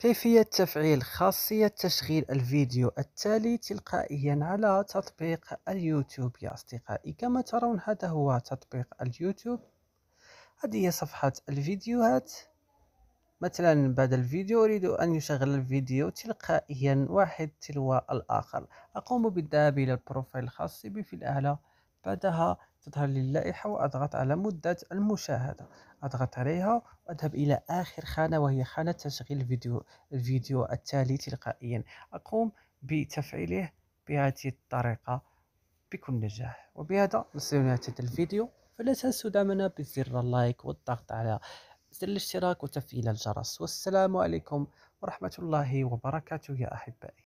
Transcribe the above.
كيفية تفعيل خاصية تشغيل الفيديو التالي تلقائيا على تطبيق اليوتيوب يا أصدقائي كما ترون هذا هو تطبيق اليوتيوب هذه هي صفحة الفيديوهات مثلا بعد الفيديو أريد أن يشغل الفيديو تلقائيا واحد تلو الآخر أقوم بالذهاب إلى البروفايل الخاص بي في الأعلى بعدها تظهر لي اللائحة وأضغط على مدة المشاهدة أضغط عليها وأذهب إلى آخر خانة وهي خانة تشغيل الفيديو الفيديو التالي تلقائيا أقوم بتفعيله بهذه الطريقة بكل نجاح وبهذا نصل هذا الفيديو فلا تنسوا دعمنا بزر اللايك والضغط على زر الاشتراك وتفعيل الجرس والسلام عليكم ورحمة الله وبركاته يا أحبائي